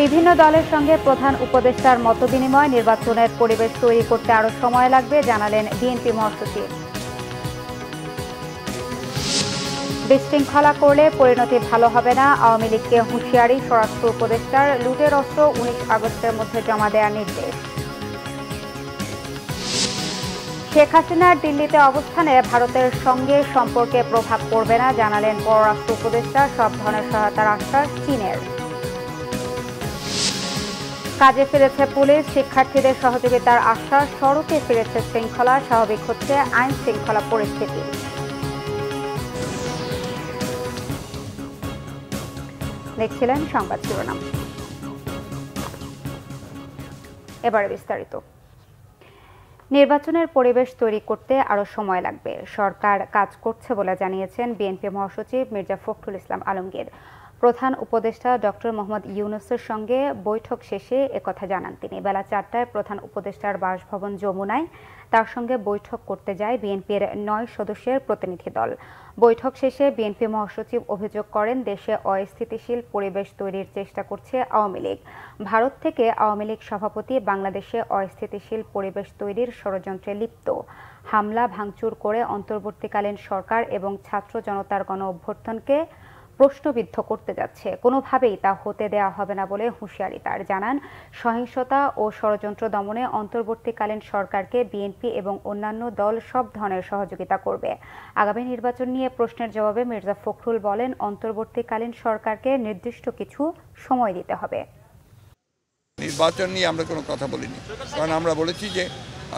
বিভিন্ন দলের সঙ্গে প্রধান উপদেষ্টার মতবিনিময় নির্বাচনের পরিবেশ তৈরি করতে আরও সময় লাগবে জানালেন বিএনপি মহাসচিব বিশৃঙ্খলা করলে পরিণতি ভালো হবে না আওয়ামী লীগকে হুঁশিয়ারি স্বরাষ্ট্র উপদেষ্টার লুটের অস্ত্র উনিশ আগস্টের মধ্যে জমা দেওয়ার নির্দেশ শেখ হাসিনার দিল্লিতে অবস্থানে ভারতের সঙ্গে সম্পর্কে প্রভাব পড়বে না জানালেন পররাষ্ট্র উপদেষ্টা সব ধরনের সহায়তার আশ্বাস চীনের কাজে ফিরেছে পুলিশ শিক্ষার্থীদের সহযোগিতার আশ্বাস সড়কে ফিরেছে শৃঙ্খলা স্বাভাবিক হচ্ছে আইন শৃঙ্খলা পরিস্থিতি দেখছিলেন সংবাদ শিরোনাম এবারে বিস্তারিত নির্বাচনের পরিবেশ তৈরি করতে আরও সময় লাগবে সরকার কাজ করছে বলে জানিয়েছেন বিএনপি মহাসচিব মির্জা ফখরুল ইসলাম আলমগীর প্রধান উপদেষ্টা ডক্টর মোহাম্মদ ইউনুসের সঙ্গে বৈঠক শেষে একথা জানান তিনি বেলা চারটায় প্রধান উপদেষ্টার বাসভবন যমুনায় তার সঙ্গে বৈঠক করতে যায় বিএনপির নয় সদস্যের প্রতিনিধি দল বৈঠক শেষে বিএনপি মহাসচিব অভিযোগ করেন দেশে অস্থিতিশীল পরিবেশ তৈরির চেষ্টা করছে আওয়ামী লীগ ভারত থেকে আওয়ামী লীগ সভাপতি বাংলাদেশে অস্থিতিশীল পরিবেশ তৈরির ষড়যন্ত্রে লিপ্ত হামলা ভাঙচুর করে অন্তর্বর্তীকালীন সরকার এবং ছাত্র জনতার গণ অভ্যর্থনকে প্রশ্নবিদ্ধ করতে যাচ্ছে কোনোভাবেই তা হতে দেয়া হবে না বলে হুঁশিয়ারি তার জানান সহিংসতা ও ষড়যন্ত্র দমনে অন্তর্বর্তীকালীন সরকারকে বিএনপি এবং অন্যান্য দল সব ধরনের সহযোগিতা করবে আগামী নির্বাচন নিয়ে প্রশ্নের জবাবে মির্জা ফখরুল বলেন অন্তর্বর্তীকালীন সরকারকে নির্দিষ্ট কিছু সময় দিতে হবে নির্বাচন নিয়ে আমরা কোনো কথা বলিনি কারণ আমরা বলেছি যে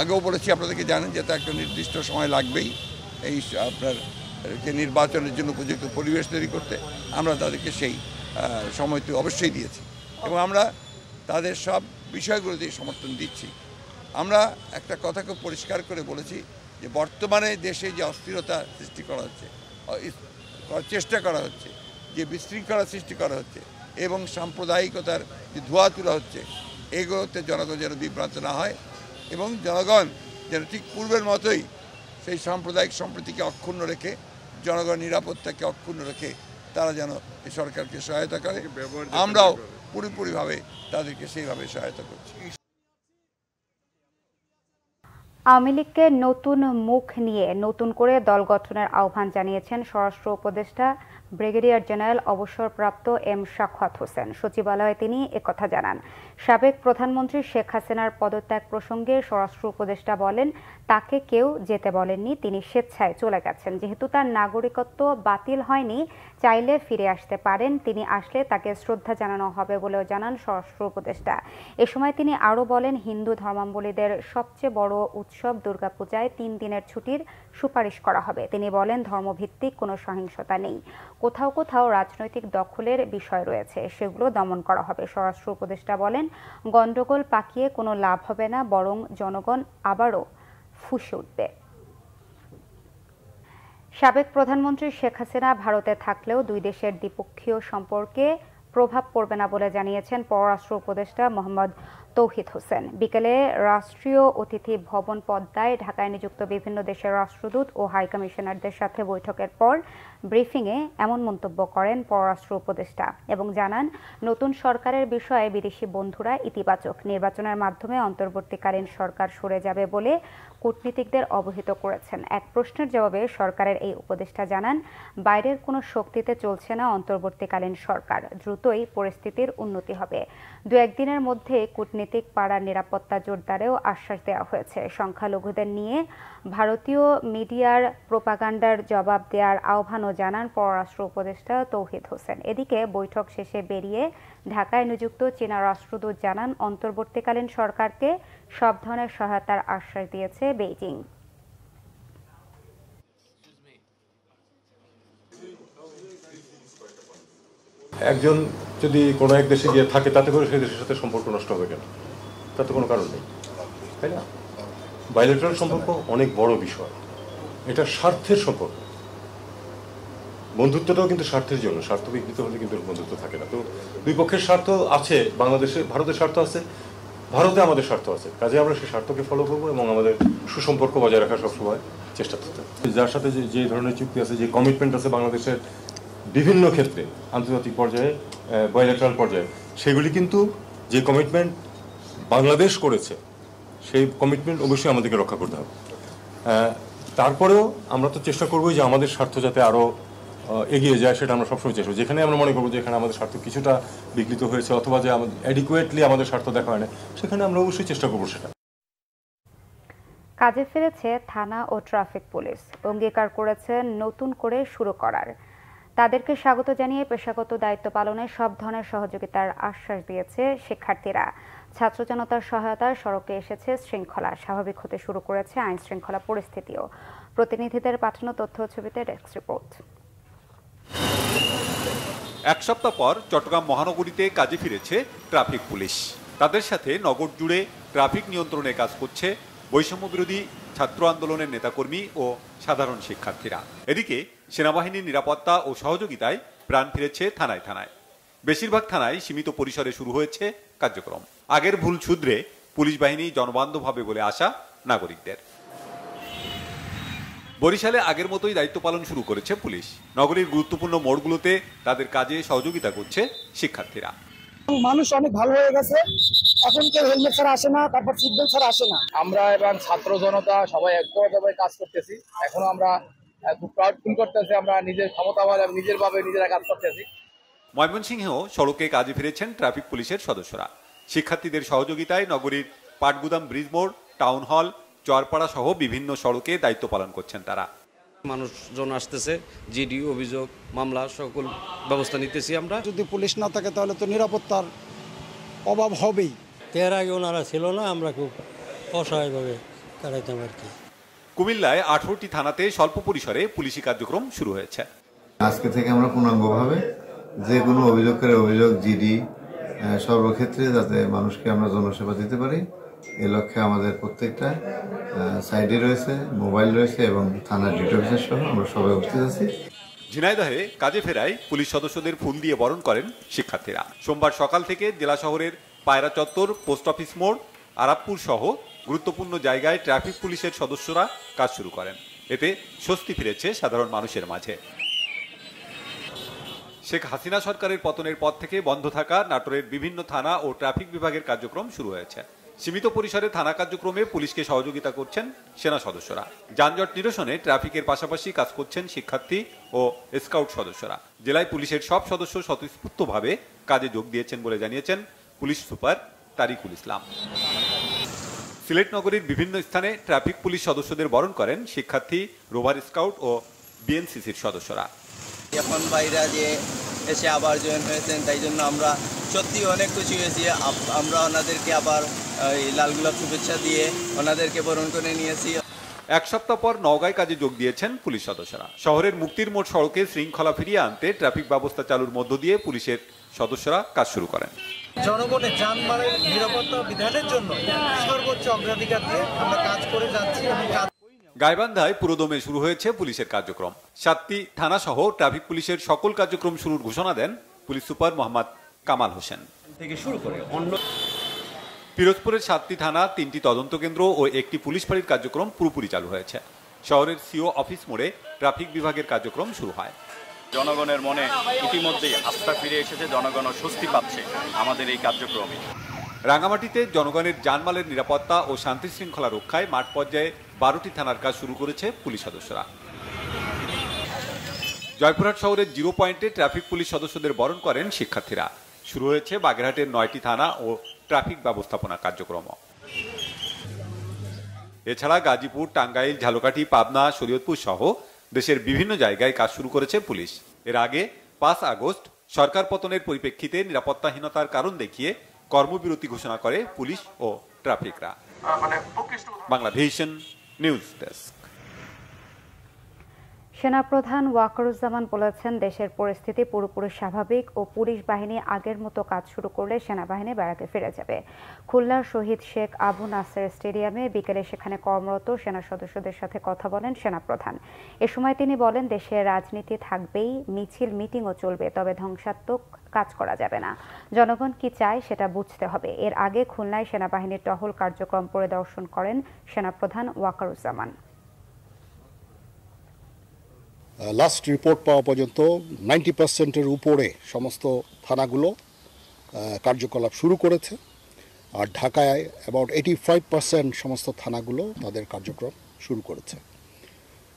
আগেও বলেছি আপনাদেরকে জানেন যে তা একটা নির্দিষ্ট সময় লাগবেই এই আপনার যে নির্বাচনের জন্য উপযুক্ত পরিবেশ তৈরি করতে আমরা তাদেরকে সেই সময়টি অবশ্যই দিয়েছি এবং আমরা তাদের সব বিষয়গুলোতেই সমর্থন দিচ্ছি আমরা একটা কথাকে পরিষ্কার করে বলেছি যে বর্তমানে দেশে যে অস্থিরতা সৃষ্টি করা হচ্ছে চেষ্টা করা হচ্ছে যে বিশৃঙ্খলা সৃষ্টি করা হচ্ছে এবং সাম্প্রদায়িকতার যে ধোয়া তোলা হচ্ছে এগুলোতে জনগণ যেন বিভ্রান্ত না হয় এবং জনগণ যেন ঠিক পূর্বের মতোই সেই সাম্প্রদায়িক সম্প্রীতিকে অক্ষুণ্ণ রেখে জনগণ নিরাপত্তাকে অক্ষুণ্ণ রেখে তারা যেন এই সরকারকে সহায়তা করে আমরাও পুরোপুরিভাবে তাদেরকে সেইভাবে সহায়তা করছি আওয়ামী লীগকে নতুন মুখ নিয়ে নতুন করে দল গঠনের আহ্বান জানিয়েছেন স্বরাষ্ট্র উপদেষ্টা ব্রিগেডিয়ার জেনারেল অবসরপ্রাপ্ত এম শাখাত হোসেন সচিবালয়ে তিনি একথা জানান সাবেক প্রধানমন্ত্রী শেখ হাসিনার পদত্যাগ প্রসঙ্গে স্বরাষ্ট্র উপদেষ্টা বলেন তাকে কেউ যেতে বলেননি তিনি স্বেচ্ছায় চলে গেছেন যেহেতু তার নাগরিকত্ব বাতিল হয়নি চাইলে ফিরে আসতে পারেন তিনি আসলে তাকে শ্রদ্ধা জানানো হবে বলেও জানান স্বরাষ্ট্র উপদেষ্টা এ সময় তিনি আরও বলেন হিন্দু ধর্মাবলীদের সবচেয়ে বড় উৎসব দুর্গাপূজায় তিন দিনের ছুটির সুপারিশ করা হবে তিনি বলেন ধর্মভিত্তিক কোনো সহিংসতা নেই কোথাও কোথাও রাজনৈতিক দখলের বিষয় রয়েছে সেগুলো দমন করা হবে স্বরাষ্ট্র উপদেষ্টা বলেন গণ্ডগোল পাকিয়ে কোনো লাভ হবে না বরং জনগণ আবারও ফুসে উঠবে সাবেক প্রধানমন্ত্রী শেখ হাসিনা ভারতে থাকলেও দুই দেশের দ্বিপক্ষীয় সম্পর্কে প্রভাব পড়বে না বলে জানিয়েছেন পররাষ্ট্র উপদেষ্টা মোহাম্মদ তৌহিদ হোসেন বিকেলে রাষ্ট্রীয় অতিথি ভবন পদ্মায় ঢাকায় নিযুক্ত বিভিন্ন দেশের রাষ্ট্রদূত ও হাইকমিশনারদের সাথে বৈঠকের পর ব্রিফিংয়ে এমন মন্তব্য করেন পররাষ্ট্র উপদেষ্টা এবং জানান নতুন সরকারের বিষয়ে বিদেশি বন্ধুরা ইতিবাচক নির্বাচনের মাধ্যমে অন্তর্বর্তীকালীন সরকার সরে যাবে বলে কূটনীতিকদের অবহিত করেছেন এক প্রশ্নের জবাবে সরকারের এই উপদেষ্টা জানান বাইরের কোনো শক্তিতে চলছে না অন্তর্বর্তীকালীন সরকার দ্রুতই পরিস্থিতির উন্নতি হবে দু একদিনের মধ্যে কূটনীতিক পাড়ার নিরাপত্তা জোরদারেও আশ্বাস দেওয়া হয়েছে সংখ্যালঘুদের নিয়ে ভারতীয় মিডিয়ার প্রোপাগান্ডার জবাব দেওয়ার আহ্বানও জানান পররাষ্ট্র উপদেষ্টা তৌহিদ হোসেন এদিকে বৈঠক শেষে বেরিয়ে ঢাকায় নিযুক্ত চীনা রাষ্ট্রদূত জানান অন্তর্বর্তীকালীন সরকারকে সব ধরনের সহায়তার আশ্বাস দিয়েছে বেইজিং একজন যদি কোনো এক দেশে গিয়ে থাকে তাতে করে সেই দেশের সাথে সম্পর্ক নষ্ট হবে কেন তাতে কোনো কারণ নেই তাই না বাইলেটারাল সম্পর্ক অনেক বড় বিষয় এটা স্বার্থের সম্পর্ক বন্ধুত্বটাও কিন্তু স্বার্থের জন্য স্বার্থ বিঘ্নিত হলে কিন্তু বন্ধুত্ব থাকে না তো দুই পক্ষের স্বার্থ আছে বাংলাদেশে ভারতের স্বার্থ আছে ভারতে আমাদের স্বার্থ আছে কাজে আমরা সেই স্বার্থকে ফলো করবো এবং আমাদের সুসম্পর্ক বজায় রাখার সবসময় চেষ্টা করতে যার সাথে যে ধরনের চুক্তি আছে যে কমিটমেন্ট আছে বাংলাদেশের বিভিন্ন ক্ষেত্রে আন্তর্জাতিক পর্যায়ে বায়োলেটারাল পর্যায়ে সেগুলি কিন্তু যে কমিটমেন্ট বাংলাদেশ করেছে সেই কমিটমেন্ট অবশ্যই আমাদেরকে রক্ষা করতে হবে তারপরেও আমরা তো চেষ্টা করবো যে আমাদের স্বার্থ যাতে আরও এগিয়ে যায় সেটা আমরা সবসময় চেষ্টা করি যেখানে আমরা মনে করবো যেখানে আমাদের স্বার্থ কিছুটা বিঘ্নিত হয়েছে অথবা যে আমাদের অ্যাডিকুয়েটলি আমাদের স্বার্থ দেখা হয় না সেখানে আমরা অবশ্যই চেষ্টা করবো সেটা কাজে ফিরেছে থানা ও ট্রাফিক পুলিশ অঙ্গীকার করেছে নতুন করে শুরু করার তাদেরকে স্বাগত জানিয়ে পেশাগত দায়িত্ব পালনে সব ধরনের সহযোগিতার আশ্বাস দিয়েছে শিক্ষার্থীরা ছাত্র জনতার সহায়তায় সড়কে এসেছে শৃঙ্খলা স্বাভাবিক হতে শুরু করেছে আইন শৃঙ্খলা পরিস্থিতিও প্রতিনিধিদের পাঠানো তথ্য ছবিতে ডেস্ক রিপোর্ট এক সপ্তাহ পর চট্টগ্রাম মহানগরীতে কাজে ফিরেছে ট্রাফিক পুলিশ তাদের সাথে নগর জুড়ে ট্রাফিক নিয়ন্ত্রণে কাজ করছে বৈষম্য বিরোধী ছাত্র আন্দোলনের নেতাকর্মী ও সাধারণ শিক্ষার্থীরা এদিকে সেনাবাহিনীর নিরাপত্তা ও সহযোগিতায় প্রাণ ফিরেছে থানায় থানায় বেশিরভাগ থানায় সীমিত পরিসরে শুরু হয়েছে কার্যক্রম আগের ভুল ছুদ্রে পুলিশ বাহিনী জনবান্ধব হবে বলে আশা নাগরিকদের বরিশালে আগের মতোই দায়িত্ব পালন শুরু করেছে পুলিশ নগরীর গুরুত্বপূর্ণ মোড়গুলোতে তাদের কাজে সহযোগিতা করছে শিক্ষার্থীরা মানুষ অনেক ভালো হয়ে গেছে এখন কেউ হেলমেট ছাড়া আসে না তারপর সিটবেল্ট ছাড়া আসে না আমরা এবং ছাত্র জনতা সবাই একভাবে কাজ করতেছি এখনো আমরা খুব প্রাউড ফিল করতেছি আমরা নিজের ক্ষমতাবান এবং নিজের ভাবে নিজেরা কাজ করতেছি ময়মনসিংহেও সড়কে কাজে ফিরেছেন ট্রাফিক পুলিশের সদস্যরা শিক্ষার্থীদের সহযোগিতায় নগরীর পাটগুদাম ব্রিজমোড় টাউন হল চরপাড়া সহ বিভিন্ন সড়কে দায়িত্ব পালন করছেন তারা মানুষজন আসতেছে জিডি অভিযোগ মামলা সকল ব্যবস্থা নিতেছি আমরা যদি পুলিশ না থাকে তাহলে তো নিরাপত্তার অভাব হবেই এর আগে ওনারা ছিল না আমরা খুব অসহায়ভাবে কাটাইতাম আর কি কুমিল্লায় আঠারোটি থানাতে স্বল্প পরিসরে পুলিশি কার্যক্রম শুরু হয়েছে আজকে থেকে আমরা পূর্ণাঙ্গভাবে যে কোনো অভিযোগকারী অভিযোগ জিডি সর্বক্ষেত্রে যাতে মানুষকে আমরা জনসেবা দিতে পারি এ লক্ষ্যে আমাদের প্রত্যেকটা সাইডে রয়েছে মোবাইল রয়েছে এবং থানার ডিটোভিশন সহ আমরা সবাই উপস্থিত আছি ঝিনাইদহে কাজে ফেরায় পুলিশ সদস্যদের ফুল দিয়ে বরণ করেন শিক্ষার্থীরা সোমবার সকাল থেকে জেলা শহরের পায়রা চত্বর পোস্ট অফিস মোড় আরাপপুর সহ গুরুত্বপূর্ণ জায়গায় ট্রাফিক পুলিশের সদস্যরা কাজ শুরু করেন এতে স্বস্তি ফিরেছে সাধারণ মানুষের মাঝে শেখ হাসিনা সরকারের পতনের পর থেকে বন্ধ থাকা নাটোরের বিভিন্ন থানা ও ট্রাফিক বিভাগের কার্যক্রম শুরু হয়েছে সীমিত পরিসরে থানা কার্যক্রমে পুলিশকে সহযোগিতা করছেন সেনা সদস্যরা যানজট নিরসনে ট্রাফিকের পাশাপাশি কাজ করছেন শিক্ষার্থী ও স্কাউট সদস্যরা জেলায় পুলিশের সব সদস্য স্বতঃস্ফূর্তভাবে কাজে যোগ দিয়েছেন বলে জানিয়েছেন পুলিশ সুপার তারিকুল ইসলাম সিলেট নগরীর বিভিন্ন স্থানে ট্রাফিক পুলিশ সদস্যদের বরণ করেন শিক্ষার্থী রোভার স্কাউট ও বিএনসিসির সদস্যরা এখন বাইরা যে এসে আবার জয়েন হয়েছেন তাই জন্য আমরা সত্যি অনেক খুশি হয়েছি আমরা ওনাদেরকে আবার লালগুলা শুভেচ্ছা দিয়ে ওনাদেরকে বরণ করে নিয়েছি এক সপ্তাহ পর নওগাঁয় কাজে যোগ দিয়েছেন পুলিশ সদস্যরা শহরের মুক্তির মোট সড়কে শৃঙ্খলা ফিরিয়ে আনতে ট্রাফিক ব্যবস্থা চালুর মধ্য দিয়ে পুলিশের সদস্যরা কাজ শুরু করেন জনগণের যানবাহনের নিরাপত্তা বিধানের জন্য সর্বোচ্চ অগ্রাধিকার দিয়ে আমরা কাজ করে যাচ্ছি গাইবান্ধায় পুরোদমে শুরু হয়েছে পুলিশের কার্যক্রম সাতটি থানা সহ ট্রাফিক পুলিশের সকল কার্যক্রম শুরুর ঘোষণা দেন পুলিশ সুপার মোহাম্মদ কামাল হোসেন থেকে শুরু করে অন্য পিরোজপুরের সাতটি থানা তিনটি তদন্ত কেন্দ্র ও একটি পুলিশ ফাঁড়ির কার্যক্রম পুরোপুরি চালু হয়েছে শহরের সিও অফিস মোড়ে ট্রাফিক বিভাগের কার্যক্রম শুরু হয় জনগণের মনে ইতিমধ্যেই আস্থা ফিরে এসেছে জনগণ স্বস্তি পাচ্ছে আমাদের এই কার্যক্রমে রাঙামাটিতে জনগণের যানমালের নিরাপত্তা ও শান্তি শৃঙ্খলা রক্ষায় মাঠ পর্যায়ে বারোটি থানার কাজ শুরু করেছে পুলিশ সদস্যরা জয়পুরহাট শহরের জিরো পয়েন্টে ট্রাফিক পুলিশ সদস্যদের বরণ করেন শিক্ষার্থীরা শুরু হয়েছে বাগেরহাটের নয়টি থানা ও ট্রাফিক ব্যবস্থাপনা কার্যক্রম এছাড়া গাজীপুর টাঙ্গাইল ঝালকাঠি পাবনা শরীয়তপুর সহ দেশের বিভিন্ন জায়গায় কাজ শুরু করেছে পুলিশ এর আগে পাঁচ আগস্ট সরকার পতনের পরিপ্রেক্ষিতে নিরাপত্তাহীনতার কারণ দেখিয়ে কর্মবিরতি ঘোষণা করে পুলিশ ও ট্রাফিকরা মানে বাংলাদেশ নিউজ ডেস্ক সেনাপ্রধান ওয়াকারুজ্জামান বলেছেন দেশের পরিস্থিতি পুরোপুরি স্বাভাবিক ও পুলিশ বাহিনী আগের মতো কাজ শুরু করলে সেনাবাহিনী ব্যারাকে ফিরে যাবে খুলনার শহীদ শেখ আবু নাসের স্টেডিয়ামে বিকেলে সেখানে কর্মরত সেনা সদস্যদের সাথে কথা বলেন সেনাপ্রধান এ সময় তিনি বলেন দেশে রাজনীতি থাকবেই মিছিল মিটিংও চলবে তবে ধ্বংসাত্মক কাজ করা যাবে না জনগণ কি চায় সেটা বুঝতে হবে এর আগে খুলনায় সেনাবাহিনীর টহল কার্যক্রম পরিদর্শন করেন সেনাপ্রধান ওয়াকারুজ্জামান লাস্ট রিপোর্ট পাওয়া পর্যন্ত নাইনটি পার্সেন্টের উপরে সমস্ত থানাগুলো কার্যকলাপ শুরু করেছে আর ঢাকায় অ্যাবাউট এইটি ফাইভ পার্সেন্ট সমস্ত থানাগুলো তাদের কার্যক্রম শুরু করেছে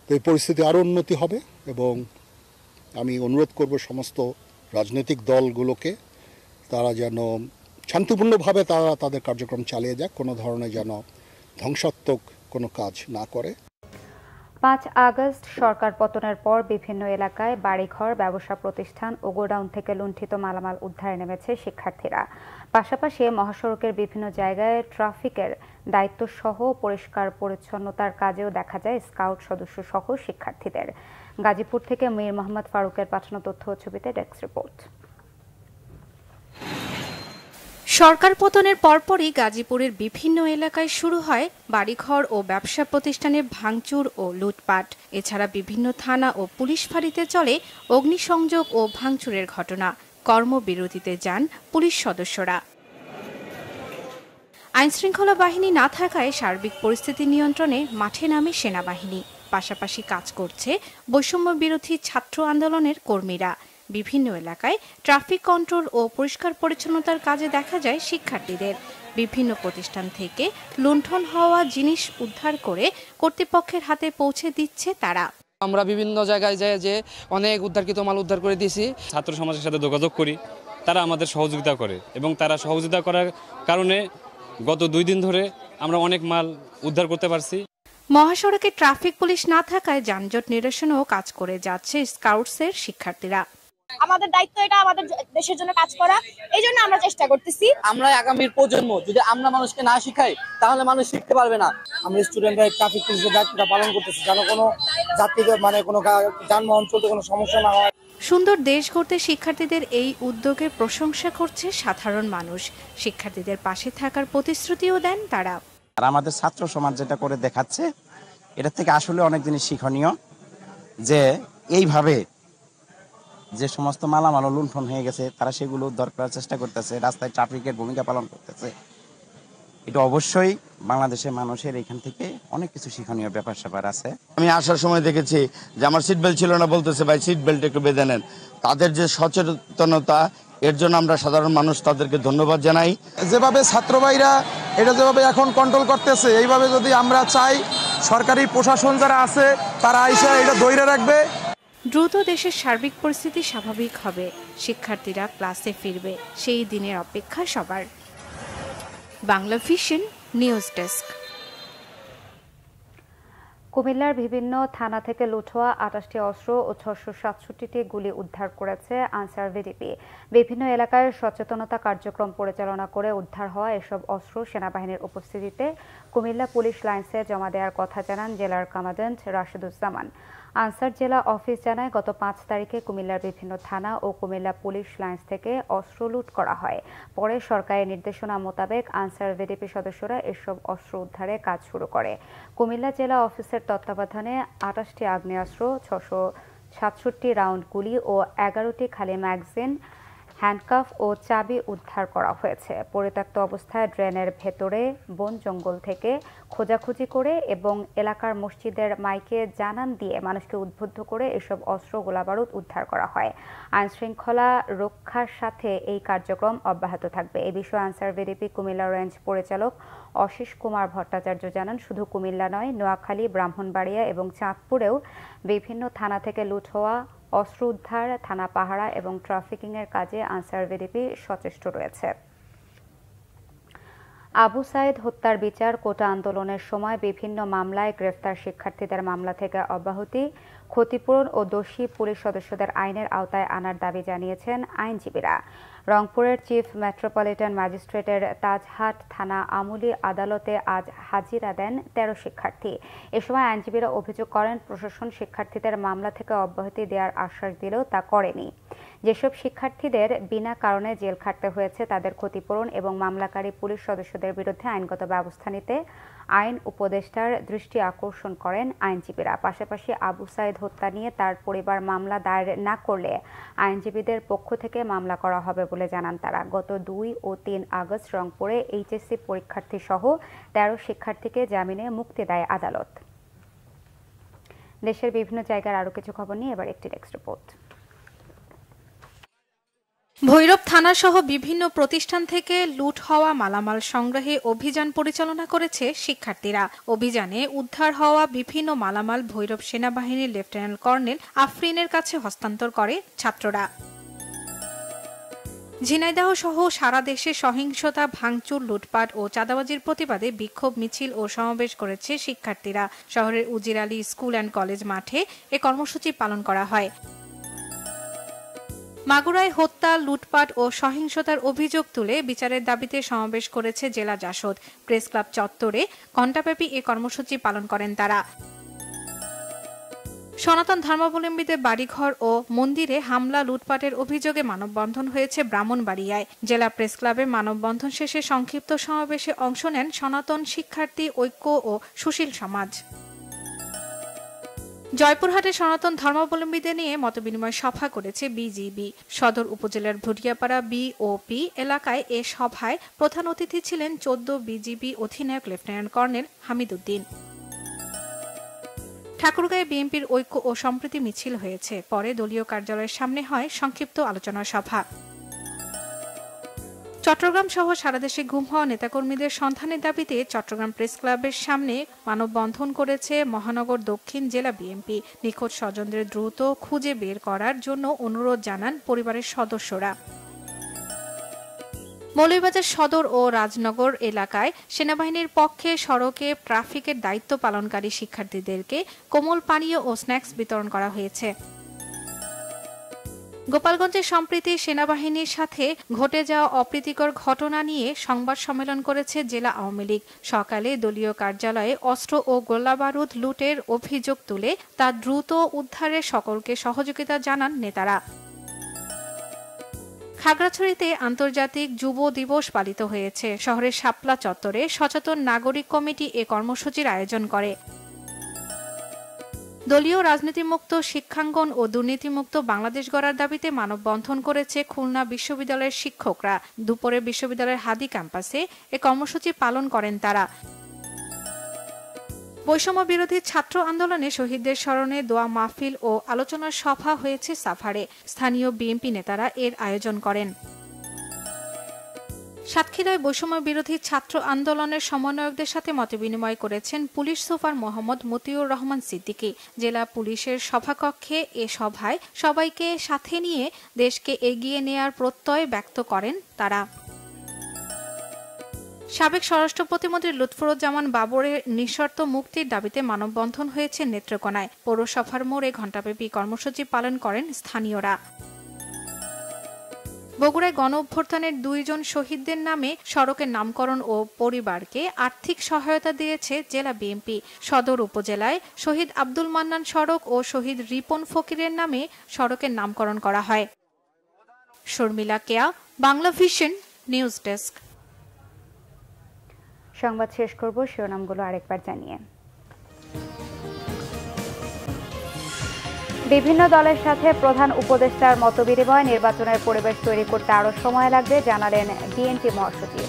তো এই পরিস্থিতি আরও উন্নতি হবে এবং আমি অনুরোধ করব সমস্ত রাজনৈতিক দলগুলোকে তারা যেন শান্তিপূর্ণভাবে তারা তাদের কার্যক্রম চালিয়ে যাক কোনো ধরনের যেন ধ্বংসাত্মক কোনো কাজ না করে পাঁচ আগস্ট সরকার পতনের পর বিভিন্ন এলাকায় বাড়িঘর ব্যবসা প্রতিষ্ঠান ও গোডাউন থেকে লুণ্ঠিত মালামাল উদ্ধারে নেমেছে শিক্ষার্থীরা পাশাপাশি মহাসড়কের বিভিন্ন জায়গায় ট্রাফিকের দায়িত্ব সহ পরিষ্কার পরিচ্ছন্নতার কাজেও দেখা যায় স্কাউট সদস্য সহ শিক্ষার্থীদের গাজীপুর থেকে মীর মোহাম্মদ ফারুকের পাঠানো তথ্য ছবিতে ডেস্ক রিপোর্ট সরকার পতনের পরপরই গাজীপুরের বিভিন্ন এলাকায় শুরু হয় বাড়িঘর ও ব্যবসা প্রতিষ্ঠানে ভাঙচুর ও লুটপাট এছাড়া বিভিন্ন থানা ও পুলিশ ফাঁড়িতে চলে অগ্নিসংযোগ ও ভাঙচুরের ঘটনা কর্মবিরতিতে যান পুলিশ সদস্যরা আইনশৃঙ্খলা বাহিনী না থাকায় সার্বিক পরিস্থিতি নিয়ন্ত্রণে মাঠে নামে সেনাবাহিনী পাশাপাশি কাজ করছে বৈষম্য বিরোধী ছাত্র আন্দোলনের কর্মীরা বিভিন্ন এলাকায় ট্রাফিক কন্ট্রোল ও পরিষ্কার পরিচ্ছন্নতার কাজে দেখা যায় শিক্ষার্থীদের বিভিন্ন প্রতিষ্ঠান থেকে লুণ্ঠন হওয়া জিনিস উদ্ধার করে কর্তৃপক্ষের হাতে পৌঁছে দিচ্ছে তারা আমরা বিভিন্ন জায়গায় যাই যে অনেক উদ্ধারকৃত মাল উদ্ধার করে দিয়েছি ছাত্র সমাজের সাথে যোগাযোগ করি তারা আমাদের সহযোগিতা করে এবং তারা সহযোগিতা করার কারণে গত দুই দিন ধরে আমরা অনেক মাল উদ্ধার করতে পারছি মহাসড়কে ট্রাফিক পুলিশ না থাকায় যানজট নিরসনেও কাজ করে যাচ্ছে স্কাউটসের শিক্ষার্থীরা আমাদের দায়িত্ব এটা আমাদের দেশের জন্য কাজ করা এই জন্য আমরা চেষ্টা করতেছি আমরা আগামীর প্রজন্ম যদি আমরা মানুষকে না শিখাই তাহলে মানুষ শিখতে পারবে না আমরা স্টুডেন্টরা ট্রাফিক পুলিশের দায়িত্বটা পালন করতেছি যেন কোনো যাত্রীদের মানে কোনো যানবাহন চলতে কোনো সমস্যা না হয় সুন্দর দেশ গড়তে শিক্ষার্থীদের এই উদ্যোগে প্রশংসা করছে সাধারণ মানুষ শিক্ষার্থীদের পাশে থাকার প্রতিশ্রুতিও দেন তারা আর আমাদের ছাত্র সমাজ যেটা করে দেখাচ্ছে এটা থেকে আসলে অনেক জিনিস শিক্ষণীয় যে এইভাবে যে সমস্ত মালামাল লুণ্ঠন হয়ে গেছে তারা সেগুলো উদ্ধার করার চেষ্টা করতেছে রাস্তায় ট্রাফিকের ভূমিকা পালন করতেছে এটা অবশ্যই বাংলাদেশের মানুষের এখান থেকে অনেক কিছু শিক্ষণীয় ব্যাপার স্যাপার আছে আমি আসার সময় দেখেছি যে আমার সিট বেল্ট ছিল না বলতেছে ভাই সিট বেল্ট একটু বেঁধে নেন তাদের যে সচেতনতা এর জন্য আমরা সাধারণ মানুষ তাদেরকে ধন্যবাদ জানাই যেভাবে ছাত্রবাইরা এটা যেভাবে এখন কন্ট্রোল করতেছে এইভাবে যদি আমরা চাই সরকারি প্রশাসন যারা আছে তারা আইসা এটা ধৈর্য রাখবে দ্রুত দেশের সার্বিক পরিস্থিতি স্বাভাবিক হবে শিক্ষার্থীরা ক্লাসে ফিরবে সেই দিনের অপেক্ষা সবার বাংলা ভিশন নিউজ ডেস্ক কুমিল্লার বিভিন্ন থানা থেকে লুট হওয়া আটাশটি অস্ত্র ও ছশো সাতষট্টিটি গুলি উদ্ধার করেছে আনসার ভিডিপি বিভিন্ন এলাকায় সচেতনতা কার্যক্রম পরিচালনা করে উদ্ধার হওয়া এসব অস্ত্র সেনাবাহিনীর উপস্থিতিতে কুমিল্লা পুলিশ লাইন্সে জমা দেওয়ার কথা জানান জেলার কমান্ড্যান্ট রাশেদুজ্জামান আনসার জেলা অফিস জানায় গত পাঁচ তারিখে কুমিল্লার বিভিন্ন থানা ও কুমিল্লা পুলিশ লাইন্স থেকে অস্ত্র লুট করা হয় পরে সরকারের নির্দেশনা মোতাবেক আনসার ভিডিপি সদস্যরা এসব অস্ত্র উদ্ধারে কাজ শুরু করে কুমিল্লা জেলা অফিসের তত্ত্বাবধানে আটাশটি আগ্নেয়াস্ত্র ছশো সাতষট্টি রাউন্ড গুলি ও এগারোটি খালি ম্যাগজিন হ্যান্ডকাফ ও চাবি উদ্ধার করা হয়েছে পরিত্যক্ত অবস্থায় ড্রেনের ভেতরে বন জঙ্গল থেকে খোঁজাখুঁজি করে এবং এলাকার মসজিদের মাইকে জানান দিয়ে মানুষকে উদ্বুদ্ধ করে এসব অস্ত্র গোলাবারুদ উদ্ধার করা হয় আইনশৃঙ্খলা রক্ষার সাথে এই কার্যক্রম অব্যাহত থাকবে এ বিষয়ে আনসার ভিডিপি কুমিল্লা রেঞ্জ পরিচালক অশীষ কুমার ভট্টাচার্য জানান শুধু কুমিল্লা নয় নোয়াখালী ব্রাহ্মণবাড়িয়া এবং চাঁদপুরেও বিভিন্ন থানা থেকে লুট হওয়া অস্ত্র উদ্ধার থানা পাহারা এবং ট্রাফিকিংয়ের কাজে আনসার ভিডিপি সচেষ্ট রয়েছে আবু সাইদ হত্যার বিচার কোটা আন্দোলনের সময় বিভিন্ন মামলায় গ্রেফতার শিক্ষার্থীদের মামলা থেকে অব্যাহতি ক্ষতিপূরণ ও দোষী পুলিশ সদস্যদের আইনের আওতায় আনার দাবি জানিয়েছেন আইনজীবীরা রংপুরের চিফ মেট্রোপলিটন ম্যাজিস্ট্রেটের তাজহাট থানা আমুলি আদালতে আজ হাজিরা দেন তেরো শিক্ষার্থী এ সময় আইনজীবীরা অভিযোগ করেন প্রশাসন শিক্ষার্থীদের মামলা থেকে অব্যাহতি দেওয়ার আশ্বাস দিলেও তা করেনি যেসব শিক্ষার্থীদের বিনা কারণে জেল খাটতে হয়েছে তাদের ক্ষতিপূরণ এবং মামলাকারী পুলিশ সদস্যদের বিরুদ্ধে আইনগত ব্যবস্থা নিতে আইন উপদেষ্টার দৃষ্টি আকর্ষণ করেন আইনজীবীরা পাশাপাশি আবু সাইদ হত্যা নিয়ে তার পরিবার মামলা দায়ের না করলে আইনজীবীদের পক্ষ থেকে মামলা করা হবে বলে জানান তারা গত দুই ও তিন আগস্ট রংপুরে এইচএসসি পরীক্ষার্থী সহ তেরো শিক্ষার্থীকে জামিনে মুক্তি দেয় আদালত দেশের বিভিন্ন জায়গার আরও কিছু খবর নিয়ে এবার একটি নেক্সট রিপোর্ট ভৈরব থানাসহ বিভিন্ন প্রতিষ্ঠান থেকে লুট হওয়া মালামাল সংগ্রহে অভিযান পরিচালনা করেছে শিক্ষার্থীরা অভিযানে উদ্ধার হওয়া বিভিন্ন মালামাল ভৈরব সেনাবাহিনীর লেফটেন্যান্ট কর্নেল আফরিনের কাছে হস্তান্তর করে ছাত্ররা ঝিনাইদাহ সহ সারা দেশে সহিংসতা ভাঙচুর লুটপাট ও চাঁদাবাজির প্রতিবাদে বিক্ষোভ মিছিল ও সমাবেশ করেছে শিক্ষার্থীরা শহরের উজির আলী স্কুল অ্যান্ড কলেজ মাঠে এ কর্মসূচি পালন করা হয় মাগুরায় হত্যা লুটপাট ও সহিংসতার অভিযোগ তুলে বিচারের দাবিতে সমাবেশ করেছে জেলা জাসদ প্রেস ক্লাব চত্বরে ঘণ্টাব্যাপী এ কর্মসূচি পালন করেন তারা সনাতন ধর্মাবলম্বীদের বাড়িঘর ও মন্দিরে হামলা লুটপাটের অভিযোগে মানববন্ধন হয়েছে ব্রাহ্মণবাড়িয়ায় জেলা প্রেস ক্লাবে মানববন্ধন শেষে সংক্ষিপ্ত সমাবেশে অংশ নেন সনাতন শিক্ষার্থী ঐক্য ও সুশীল সমাজ জয়পুরহাটে সনাতন ধর্মাবলম্বীদের নিয়ে মত বিনিময় সভা করেছে বিজিবি সদর উপজেলার ভুটিয়াপাড়া বিওপি এলাকায় এ সভায় প্রধান অতিথি ছিলেন চোদ্দ বিজিবি অধিনায়ক লেফটেন্যান্ট কর্নেল হামিদুদ্দিন ঠাকুরগাঁয়ে বিএনপির ঐক্য ও সম্প্রীতি মিছিল হয়েছে পরে দলীয় কার্যালয়ের সামনে হয় সংক্ষিপ্ত আলোচনা সভা চট্টগ্রাম সহ সারাদেশে গুম হওয়া নেতাকর্মীদের সন্ধানের দাবিতে চট্টগ্রাম প্রেস ক্লাবের সামনে মানববন্ধন করেছে মহানগর দক্ষিণ জেলা বিএনপি নিখোঁজ স্বজনদের দ্রুত খুঁজে বের করার জন্য অনুরোধ জানান পরিবারের সদস্যরা মৌলভীবাজার সদর ও রাজনগর এলাকায় সেনাবাহিনীর পক্ষে সড়কে ট্রাফিকের দায়িত্ব পালনকারী শিক্ষার্থীদেরকে কোমল পানীয় ও স্ন্যাক্স বিতরণ করা হয়েছে গোপালগঞ্জে সম্প্রীতি সেনাবাহিনীর সাথে ঘটে যাওয়া অপ্রীতিকর ঘটনা নিয়ে সংবাদ সম্মেলন করেছে জেলা আওয়ামী লীগ সকালে দলীয় কার্যালয়ে অস্ত্র ও গোলাবারুদ লুটের অভিযোগ তুলে তা দ্রুত উদ্ধারে সকলকে সহযোগিতা জানান নেতারা খাগড়াছড়িতে আন্তর্জাতিক যুব দিবস পালিত হয়েছে শহরের শাপলা চত্বরে সচেতন নাগরিক কমিটি এ কর্মসূচির আয়োজন করে দলীয় রাজনীতিমুক্ত শিক্ষাঙ্গন ও দুর্নীতিমুক্ত বাংলাদেশ গড়ার দাবিতে মানববন্ধন করেছে খুলনা বিশ্ববিদ্যালয়ের শিক্ষকরা দুপুরে বিশ্ববিদ্যালয়ের হাদি ক্যাম্পাসে এ কর্মসূচি পালন করেন তারা বৈষম্য বিরোধী ছাত্র আন্দোলনে শহীদদের স্মরণে দোয়া মাহফিল ও আলোচনার সভা হয়েছে সাফারে স্থানীয় বিএনপি নেতারা এর আয়োজন করেন সাতক্ষীরায় বৈষম্য বিরোধী ছাত্র আন্দোলনের সমন্বয়কদের সাথে মত বিনিময় করেছেন পুলিশ সুপার মোহাম্মদ মতিউর রহমান সিদ্দিকি জেলা পুলিশের সভাকক্ষে এ সভায় সবাইকে সাথে নিয়ে দেশকে এগিয়ে নেয়ার প্রত্যয় ব্যক্ত করেন তারা সাবেক স্বরাষ্ট্র প্রতিমন্ত্রী লুৎফুরুজ্জামান বাবরের নিঃশর্ত মুক্তির দাবিতে মানববন্ধন হয়েছে নেত্রকোনায় পৌরসভার মোড়ে ঘণ্টাব্যাপী কর্মসূচি পালন করেন স্থানীয়রা বগুড়ায় গণ অভ্যর্থনের দুইজন শহীদদের নামে সড়কের নামকরণ ও পরিবারকে আর্থিক সহায়তা দিয়েছে জেলা বিএনপি সদর উপজেলায় শহীদ আব্দুল মান্নান সড়ক ও শহীদ রিপন ফকিরের নামে সড়কের নামকরণ করা হয় Sharmila Keya Bangla vision news desk সংবাদ শেষ করব শিরোনামগুলো আরেকবার জানিয়ে বিভিন্ন দলের সাথে প্রধান উপদেষ্টার মতবিনিময় নির্বাচনের পরিবেশ তৈরি করতে আরও সময় লাগবে জানালেন বিএনপি মহাসচিব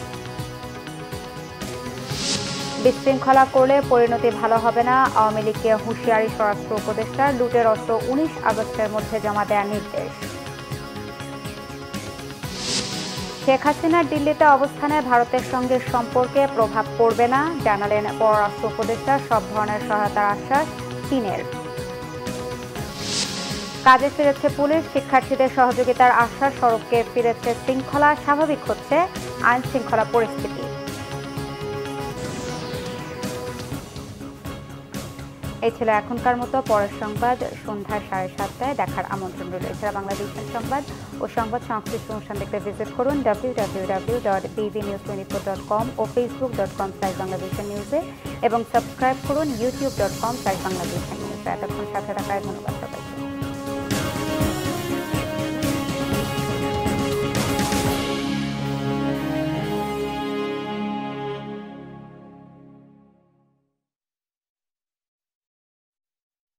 বিশৃঙ্খলা করলে পরিণতি ভালো হবে না আওয়ামী লীগকে হুঁশিয়ারি স্বরাষ্ট্র উপদেষ্টা লুটের অস্ত্র উনিশ আগস্টের মধ্যে জমা দেওয়ার নির্দেশ শেখ হাসিনার দিল্লিতে অবস্থানে ভারতের সঙ্গে সম্পর্কে প্রভাব পড়বে না জানালেন পররাষ্ট্র উপদেষ্টা সব ধরনের সহায়তার আশ্বাস চীনের কাজে ফিরেছে পুলিশ শিক্ষার্থীদের সহযোগিতার আশ্বাস সড়ককে ফিরেছে শৃঙ্খলা স্বাভাবিক হচ্ছে আইন শৃঙ্খলা পরিস্থিতি এই ছিল এখনকার মতো পরের সংবাদ সন্ধ্যা সাড়ে সাতটায় দেখার আমন্ত্রণ রইল এছাড়া বাংলাদেশের সংবাদ ও সংবাদ সংশ্লিষ্ট অনুষ্ঠান দেখতে ভিজিট করুন W W W dot BB news twenty four dot com ও ফেসবুক ডট কম স্লাইস বাংলাদেশের নিউজে এবং সাবস্ক্রাইব করুন ইউটিউব ডট কম স্লাইস বাংলাদেশের নিউজে এতক্ষণ সাথে থাকায় ধন্যবাদ সবাই